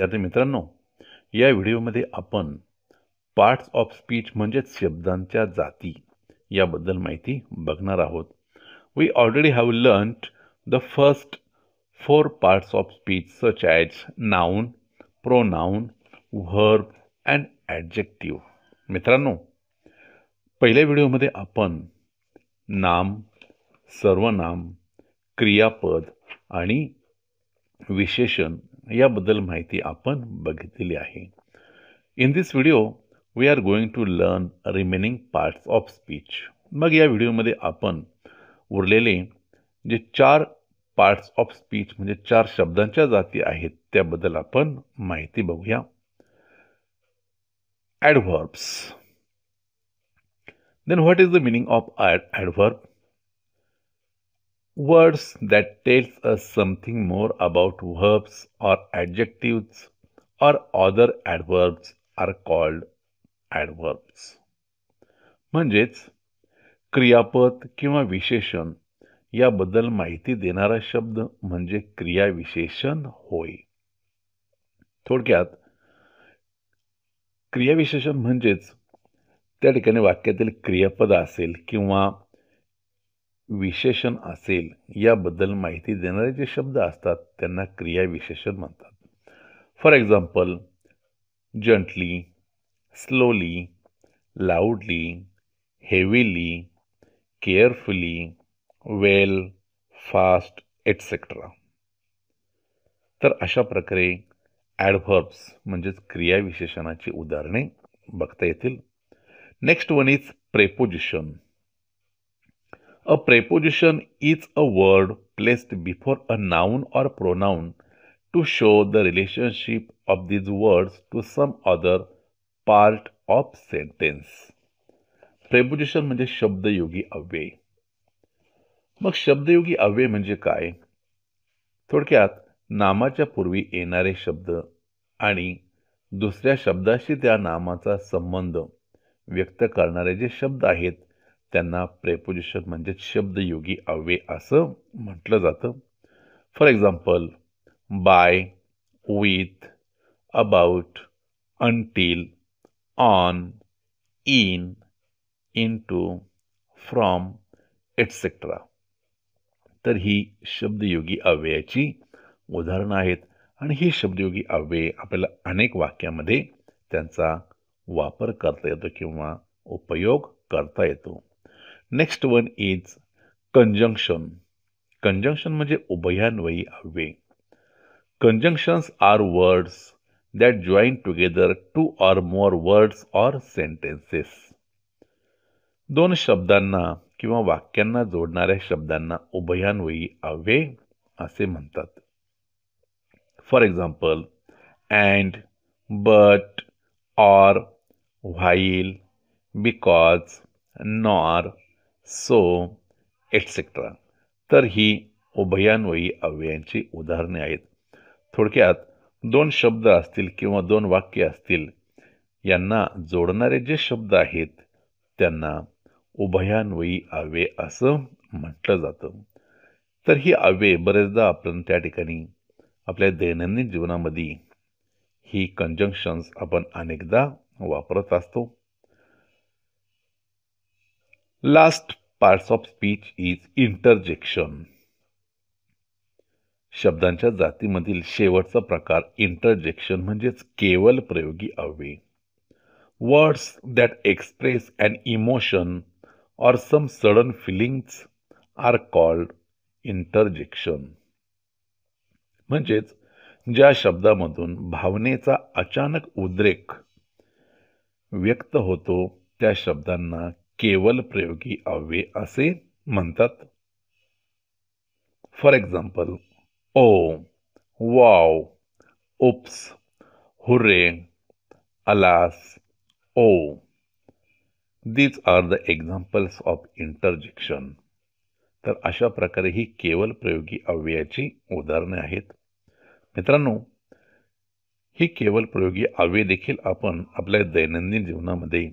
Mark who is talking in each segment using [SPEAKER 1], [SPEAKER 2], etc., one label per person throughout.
[SPEAKER 1] विद्यार्थी मित्रांनो या व्हिडिओमध्ये आपण पार्ट्स ऑफ स्पीच म्हणजेच शब्दांच्या जाती याबद्दल माहिती बघणार आहोत we already have learnt the first four parts of speech such as noun noun verb and adjective मित्रांनो पहिल्या व्हिडिओमध्ये आपण नाम सर्वनाम क्रियापद आणि विशेषण याबद्दल माहिती आपण बघितलेली आहे in this video we are going to learn remaining parts of speech मग या व्हिडिओमध्ये आपण उरलेले जे चार पार्ट्स ऑफ स्पीच म्हणजे चार शब्दांच्या जाती आहेत त्याबद्दल आपण माहिती बघूया adverbs then what is the meaning of adverb words that tells us something more about verbs or adjectives or other adverbs are called adverbs म्हणजेच क्रियापद किंवा विशेषण याबद्दल माहिती देणारा शब्द म्हणजे क्रियाविशेषण होय थोडक्यात क्रियाविशेषण म्हणजेच त्या ठिकाणी वाक्यातील क्रियापद असेल किंवा विशेषण असेल याबद्दल माहिती देणारे जे शब्द असतात त्यांना क्रियाविशेषण म्हणतात for example gently slowly loudly heavily carefully well fast etcetera तर अशा प्रकारे ॲडव्हर्ब्स म्हणजेच क्रियाविशेषणाची उदाहरणे बघता येतील next one is preposition a preposition is a word placed before a noun or pronoun to show the relationship of these words to some other part of sentence preposition म्हणजे शब्दयोगी अव्यय मग शब्दयोगी अव्यय म्हणजे काय थोडक्यात नामाच्या पूर्वी येणारे शब्द आणि दुसऱ्या शब्दाशी त्या नामाचा संबंध व्यक्त करणारे जे शब्द आहेत त्यांना प्रेपोजिशन म्हणजे शब्दयोगी अव्यय असं म्हटलं जातं for example by with about until on in in to from etcetera तर ही शब्दयोगी अव्ययाची उदाहरणं आहेत आणि ही शब्दयोगी अव्यय आपल्याला अनेक वाक्यामध्ये त्यांचा वापर करता येतो किंवा उपयोग करता येतो next one is conjunction conjunction म्हणजे उभयान्वयी अव्यय conjunctions are words that join together two or more words or sentences दोन शब्दांना किंवा वाक्यांना जोडणाऱ्या शब्दांना उभयान्वयी अव्यय असे म्हणतात for example and but or while because nor so etcetera तर ही उभयान्वयी अव्ययांची उदाहरणे आहेत थोडक्यात दोन शब्द असतील किंवा दोन वाक्य असतील यांना जोडणारे जे शब्द आहेत त्यांना उभयान्वयी अव्यय असं म्हटलं जातं तर ही अव्यय बरेचदा आपण त्या ठिकाणी आपल्या दैनंदिन जीवनामध्ये ही कंजंक्शन्स आपण अनेकदा वापरत असतो last parts of speech is interjection शब्दांच्या जातीमधील शेवटचा प्रकार इंटरजेक्शन म्हणजेच केवल प्रयोगी अव्यय words that express and emotion or some sudden feelings are called interjection म्हणजेच ज्या शब्दामधून भावनेचा अचानक उद्रेक व्यक्त होतो त्या शब्दांना केवल प्रयोगी अव्यय असे म्हणतात for example oh wow oops hurray, alas oh these are the examples of interjection तर अशा प्रकारे ही केवल प्रयोगी अव्ययाची उदाहरणे आहेत मित्रांनो ही केवल प्रयोगी अव्यय देखील आपण आपल्या दैनंदिन जीवनामध्ये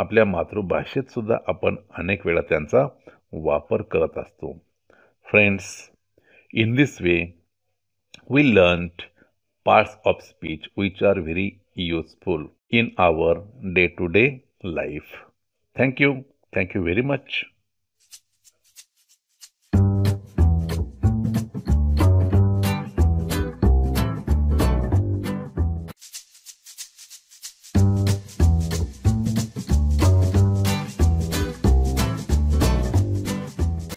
[SPEAKER 1] आपल्या मातृभाषेत सुद्धा आपण अनेक वेळा त्यांचा वापर करत असतो friends in this way we learned parts of speech which are very useful in our day to day life thank you thank you very much